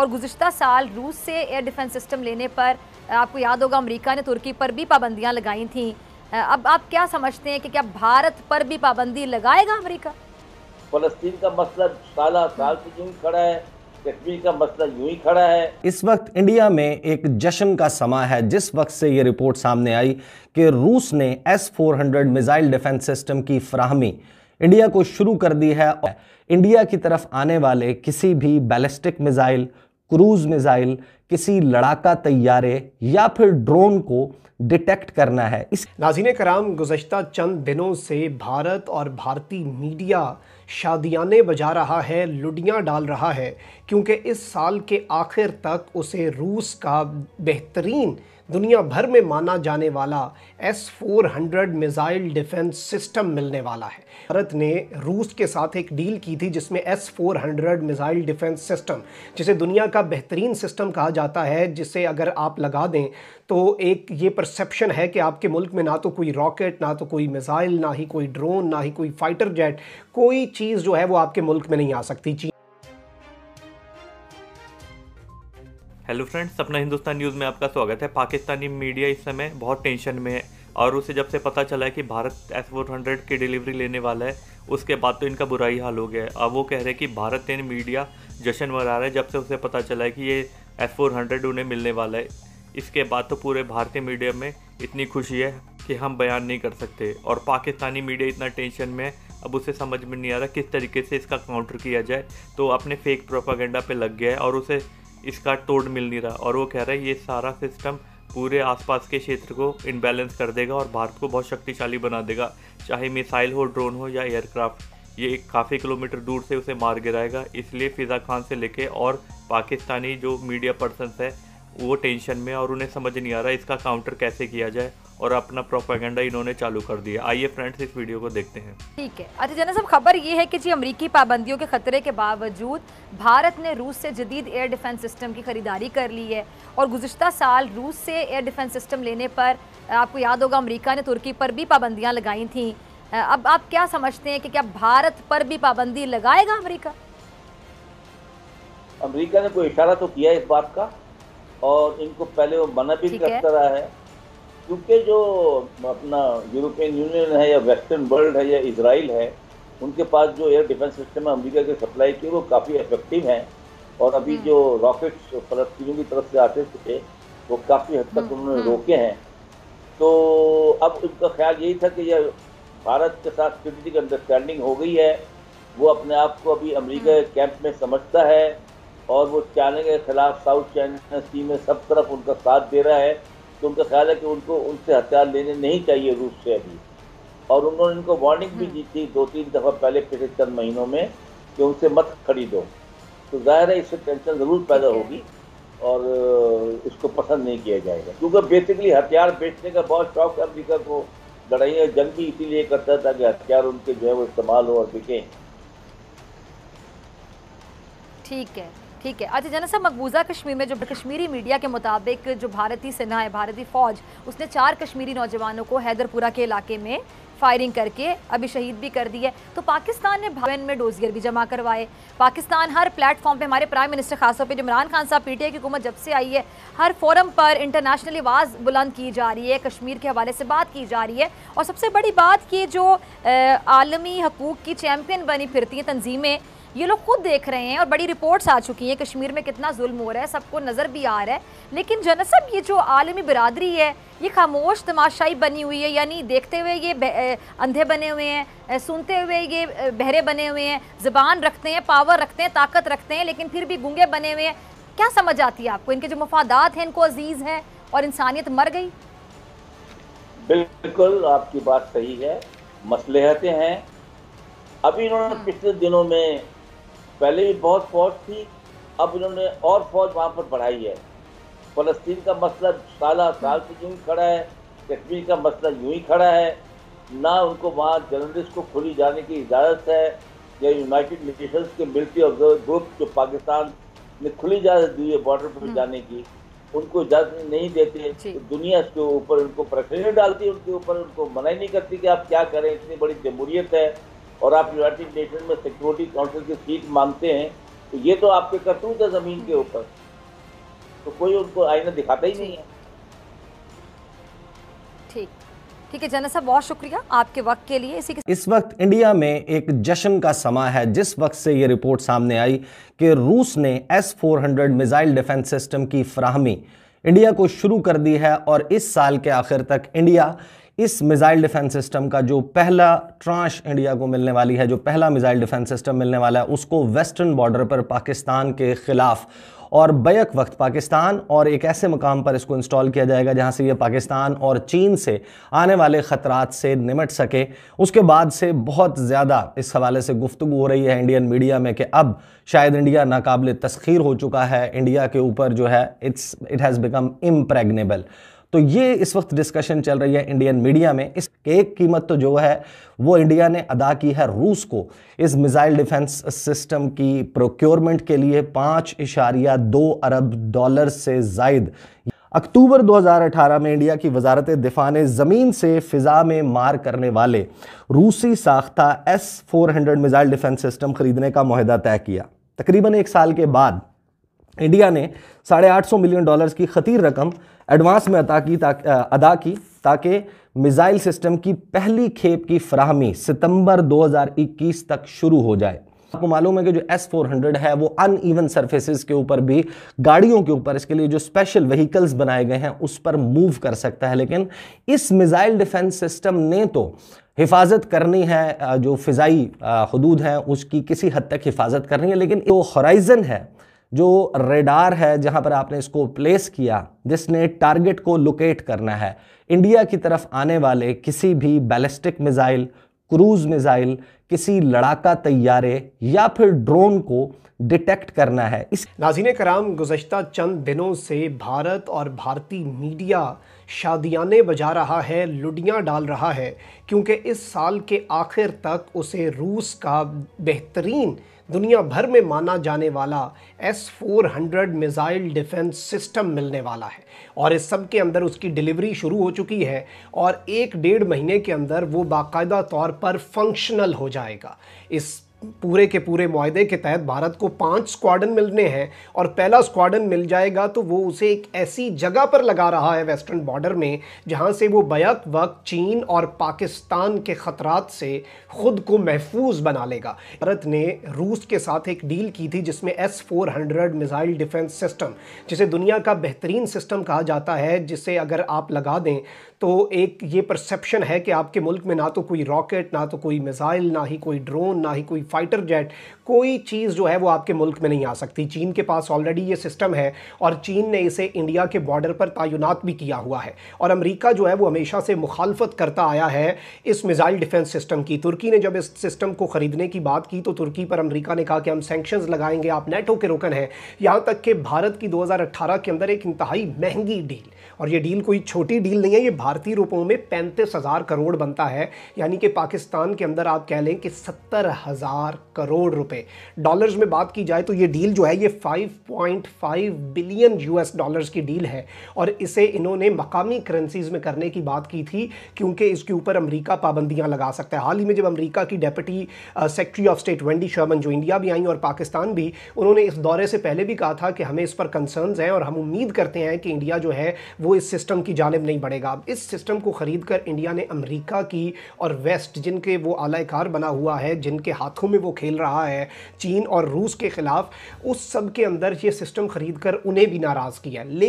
और गुजशत साल रूस से एयर डिफेंस सिस्टम लेने पर आपको याद होगा अमेरिका ने तुर्की पर भी पाबंदियाँ लगाई थी अब आप क्या समझते हैं कि क्या भारत पर भी पाबंदी लगाएगा अमेरिका फलस्तीन का मसला साल साल से यूं खड़ा है कश्मीर का मसला यूं ही खड़ा है इस वक्त इंडिया में एक जश्न का समा है जिस वक्त से ये रिपोर्ट सामने आई कि रूस ने एस 400 मिसाइल डिफेंस सिस्टम की फ्राहमी इंडिया को शुरू कर दी है और इंडिया की तरफ आने वाले किसी भी बैलिस्टिक मिसाइल क्रूज मिसाइल किसी लड़ाका तैयारे या फिर ड्रोन को डिटेक्ट करना है इस नाजीन कराम गुजशत चंद दिनों से भारत और भारतीय मीडिया शादियाने बजा रहा है लुडियाँ डाल रहा है क्योंकि इस साल के आखिर तक उसे रूस का बेहतरीन दुनिया भर में माना जाने वाला एस 400 मिज़ाइल डिफेंस सिस्टम मिलने वाला है भारत ने रूस के साथ एक डील की थी जिसमें एस 400 मिज़ाइल डिफेंस सिस्टम जिसे दुनिया का बेहतरीन सिस्टम कहा जाता है जिसे अगर आप लगा दें तो एक ये परसेप्शन है कि आपके मुल्क में ना तो कोई रॉकेट ना तो कोई मिज़ाइल ना ही कोई ड्रोन ना ही कोई फाइटर जेट कोई चीज़ जो है वो आपके मुल्क में नहीं आ सकती चीन हेलो फ्रेंड्स अपना हिंदुस्तान न्यूज़ में आपका स्वागत है पाकिस्तानी मीडिया इस समय बहुत टेंशन में है और उसे जब से पता चला है कि भारत एस फोर हंड्रेड की डिलीवरी लेने वाला है उसके बाद तो इनका बुरा ही हाल हो गया है अब वो कह रहे हैं कि भारत इन मीडिया जश्न मना रहा है जब से उसे पता चला है कि ये एस फोर हंड्रेड उन्हें मिलने वाला है इसके बाद तो पूरे भारतीय मीडिया में इतनी खुशी है कि हम बयान नहीं कर सकते और पाकिस्तानी मीडिया इतना टेंशन में है अब उसे समझ में नहीं आ रहा किस तरीके से इसका काउंटर किया जाए तो अपने फेक प्रोपागेंडा पे लग गया है और उसे इसका तोड़ मिल नहीं रहा और वो कह रहा है ये सारा सिस्टम पूरे आसपास के क्षेत्र को इनबैलेंस कर देगा और भारत को बहुत शक्तिशाली बना देगा चाहे मिसाइल हो ड्रोन हो या एयरक्राफ्ट ये काफ़ी किलोमीटर दूर से उसे मार गिराएगा इसलिए फिज़ा खान से लेके और पाकिस्तानी जो मीडिया पर्सनस है वो टेंशन में और उन्हें समझ नहीं आ रहा इसका काउंटर कैसे किया जाए और अपना प्रोपागेंडा इन्होंने चालू कर दिया आइए फ्रेंड्स इस वीडियो को देखते हैं ठीक है अच्छा जना सब खबर ये है कि जी अमरीकी पाबंदियों के खतरे के बावजूद भारत ने रूस से जदीद एयर डिफेंस सिस्टम की खरीदारी कर ली है और गुजशत साल रूस से एयर डिफेंस सिस्टम लेने पर आपको याद होगा अमरीका ने तुर्की पर भी पाबंदियाँ लगाई थी अब आप क्या समझते हैं कि क्या भारत पर भी पाबंदी लगाएगा अमरीका अमेरिका ने कोई इशारा तो किया इस बात का और इनको पहले वो मना भी करता रहा है क्योंकि जो अपना यूरोपियन यूनियन है या वेस्टर्न वर्ल्ड है या इसराइल है उनके पास जो एयर डिफेंस सिस्टम है अमरीका के सप्लाई की वो काफ़ी इफेक्टिव हैं और अभी हम्म। जो रॉकेट्स फलस्तीनों की तरफ से आते थे वो काफ़ी हद तक हम्म, उन्होंने हम्म। रोके हैं तो अब उनका ख्याल यही था कि यह भारत के साथ स्ट्रेटिक अंडरस्टैंडिंग हो गई है वो अपने आप को अभी अमेरिका के कैंप में समझता है और वो चाइना के खिलाफ साउथ चाइना सी में सब तरफ उनका साथ दे रहा है तो उनका ख्याल है कि उनको उनसे हथियार लेने नहीं चाहिए रूस से अभी और उन्होंने इनको वार्निंग भी हाँ। दी थी दो तीन दफ़ा पहले पिछले चंद महीनों में कि उनसे मत खरीदो तो जाहिर है इससे टेंशन ज़रूर पैदा होगी और इसको पसंद नहीं किया जाएगा क्योंकि बेसिकली हथियार बेचने का बहुत शौक है अमरीका को लड़ाई और जंग भी इसीलिए करता है ताकि हथियार उनके जो है वो इस्तेमाल हो और बिकें ठीक है ठीक है अच्छा जना साहब मकबूजा कश्मीर में जो कश्मीरी मीडिया के मुताबिक जो भारतीय सेना है भारतीय फ़ौज उसने चार कश्मीरी नौजवानों को हैदरपुरा के इलाके में फायरिंग करके अभी शहीद भी कर दिया है तो पाकिस्तान ने भवन में डोजियर भी जमा करवाए पाकिस्तान हर प्लेटफॉर्म पे हमारे प्राइम मिनिस्टर खासतौर पर इमरान खान साहब पीटीए की हुकूमत जब से आई है हर फोरम पर इंटरनेशनली आवाज़ बुलंद की जा रही है कश्मीर के हवाले से बात की जा रही है और सबसे बड़ी बात कि जो आलमी हकूक़ की चैम्पियन बनी फिरती हैं तंजीमें ये लोग खुद देख रहे हैं और बड़ी रिपोर्ट्स आ चुकी हैं कश्मीर में कितना जुल्म हो रहा है सबको नज़र भी आ रहा है लेकिन जनसब ये जो आलमी बिरादरी है ये खामोश तमाशाई बनी हुई है यानी देखते हुए ये अंधे बने हुए हैं सुनते हुए ये बहरे बने हुए हैं ज़बान रखते हैं पावर रखते हैं ताकत रखते हैं लेकिन फिर भी गुंगे बने हुए हैं क्या समझ आती है आपको इनके जो मफादात हैं इनको अजीज़ हैं और इंसानियत मर गई बिल्कुल आपकी बात सही है मसलहतें हैं अभी इन्होंने हम्म। पिछले दिनों में पहले भी बहुत फौज थी अब उन्होंने और फौज वहाँ पर बढ़ाई है फलस्तीन का मसला साल साल से यूँ ही खड़ा है कश्मीर का मसला यूँ ही खड़ा है ना उनको वहाँ जर्नलिस्ट को खुली जाने की इजाज़त है या यूनाइटेड नेशंस के मिलिट्री ऑब्जर्वर ग्रुप जो पाकिस्तान ने खुली इजाज़त दी है बॉर्डर पर हम्म। जाने की उनको इजाज़त नहीं देते तो दुनिया के ऊपर उनको प्रक्रिया डालती है उनके ऊपर उनको मना ही नहीं करती कि आप क्या करें इतनी बड़ी जमहूरियत है और आप यूनाइटेड नेशन में सिक्योरिटी काउंसिल की सीट मांगते हैं तो ये तो आपके करतूत है ज़मीन के ऊपर तो कोई उनको आईना दिखाता ही नहीं है ठीक ठीक है जन साहब बहुत शुक्रिया आपके वक्त के लिए इसी के इस वक्त इंडिया में एक जश्न का समय है जिस वक्त से ये रिपोर्ट सामने आई कि रूस ने एस 400 मिसाइल डिफेंस सिस्टम की फ्राहमी इंडिया को शुरू कर दी है और इस साल के आखिर तक इंडिया इस मिज़ाइल डिफेंस सिस्टम का जो पहला ट्रांश इंडिया को मिलने वाली है जो पहला मिसाइल डिफेंस सिस्टम मिलने वाला है उसको वेस्टर्न बॉर्डर पर पाकिस्तान के ख़िलाफ़ और बैक वक्त पाकिस्तान और एक ऐसे मकाम पर इसको इंस्टॉल किया जाएगा जहां से ये पाकिस्तान और चीन से आने वाले ख़तरात से निमट सके उसके बाद से बहुत ज़्यादा इस हवाले से गुफ्तु हो रही है इंडियन मीडिया में कि अब शायद इंडिया नाकबले तस्खीर हो चुका है इंडिया के ऊपर जो है it's it has become impregnable तो ये इस वक्त डिस्कशन चल रही है इंडियन मीडिया में इस एक कीमत तो जो है वो इंडिया ने अदा की है रूस को इस मिज़ाइल डिफेंस सिस्टम की प्रोक्योरमेंट के लिए पाँच इशारिया दो अरब डॉलर से जायद अक्टूबर 2018 में इंडिया की वजारत दिफा ने ज़मीन से फ़िज़ा में मार करने वाले रूसी साख्ता S four missile defence system ख़रीदने का माहदा तय किया तकरीबन एक साल के बाद इंडिया ने साढ़े आठ सौ मिलियन डॉलर्स की खतीर रकम एडवांस में अदा की अदा की ताकि मिज़ाइल सिस्टम की पहली खेप की फ्राहमी सितंबर 2021 तक शुरू हो जाए आपको मालूम है कि जो एस फोर हंड्रेड है वो अन ईवन सर्फेसिस के ऊपर भी गाड़ियों के ऊपर इसके लिए जो स्पेशल व्हीकल्स बनाए गए हैं उस पर मूव कर सकता है लेकिन इस मिज़ाइल डिफेंस सिस्टम ने तो हिफाजत करनी है जो फ़िज़ाई हदूद हैं उसकी किसी हद तक हिफाजत करनी है लेकिन जो तो हॉराइज़न है जो रेडार है जहां पर आपने इसको प्लेस किया जिसने टारगेट को लोकेट करना है इंडिया की तरफ आने वाले किसी भी बैलिस्टिक मिज़ाइल क्रूज मिज़ाइल किसी लड़ाका तैयारे या फिर ड्रोन को डिटेक्ट करना है इस नाजीन कराम गुजशत चंद दिनों से भारत और भारतीय मीडिया शादियाने बजा रहा है लुडियाँ डाल रहा है क्योंकि इस साल के आखिर तक उसे रूस का बेहतरीन दुनिया भर में माना जाने वाला S four hundred missile defence system मिलने वाला है और इस सब के अंदर उसकी डिलीवरी शुरू हो चुकी है और एक डेढ़ महीने के अंदर वो बाकायदा तौर पर फंक्शनल हो जाएगा इस पूरे के पूरे माहदे के तहत भारत को पांच स्क्वाडन मिलने हैं और पहला स्क्वाडन मिल जाएगा तो वो उसे एक ऐसी जगह पर लगा रहा है वेस्टर्न बॉर्डर में जहां से वो बैक वक्त चीन और पाकिस्तान के ख़तरात से ख़ुद को महफूज बना लेगा भारत ने रूस के साथ एक डील की थी जिसमें S four hundred missile defence system जिसे दुनिया का बेहतरीन सिस्टम कहा जाता है जिसे अगर आप लगा दें तो एक ये परसेप्शन है कि आपके मुल्क में ना तो कोई रॉकेट ना तो कोई मिज़ाइल ना ही कोई ड्रोन ना ही कोई फाइटर जेट कोई चीज़ जो है वो आपके मुल्क में नहीं आ सकती चीन के पास ऑलरेडी ये सिस्टम है और चीन ने इसे इंडिया के बॉर्डर पर तैनात भी किया हुआ है और अमेरिका जो है वो हमेशा से मुखालफत करता आया है इस मिज़ाइल डिफेंस सिस्टम की तुर्की ने जब इस सिस्टम को ख़रीदने की बात की तो तुर्की पर अमरीका ने कहा कि हम सेंक्शन लगाएंगे आप नेटो के रुकन हैं यहाँ तक कि भारत की दो के अंदर एक इंतहाई महंगी डील और ये डील कोई छोटी डील नहीं है ये भारतीय रुपयों में पैंतीस हज़ार करोड़ बनता है यानी कि पाकिस्तान के अंदर आप कह लें कि सत्तर हज़ार हजार करोड़ रुपए डॉलर्स में बात की जाए तो ये डील जो है ये 5.5 बिलियन यूएस डॉलर्स की डील है और इसे इन्होंने मकामी करेंसीज में करने की बात की थी क्योंकि इसके ऊपर अमरीका पाबंदियां लगा सकता है हाल ही में जब अमरीका की deputy secretary of state Wendy Sherman जो इंडिया भी आई और पाकिस्तान भी उन्होंने इस दौरे से पहले भी कहा था कि हमें इस पर कंसर्न हैं और हम उम्मीद करते हैं कि इंडिया जो है वो इस सिस्टम की जानब नहीं बढ़ेगा इस सिस्टम को खरीद कर इंडिया ने अमरीका की और वेस्ट जिनके वो आलाकार बना हुआ है जिनके हाथों में वो खेल रहा है चीन और रूस के खिलाफ उस सब के अंदर ये सिस्टम खरीद कर उन्हें भी नाराज़ किया लेकिन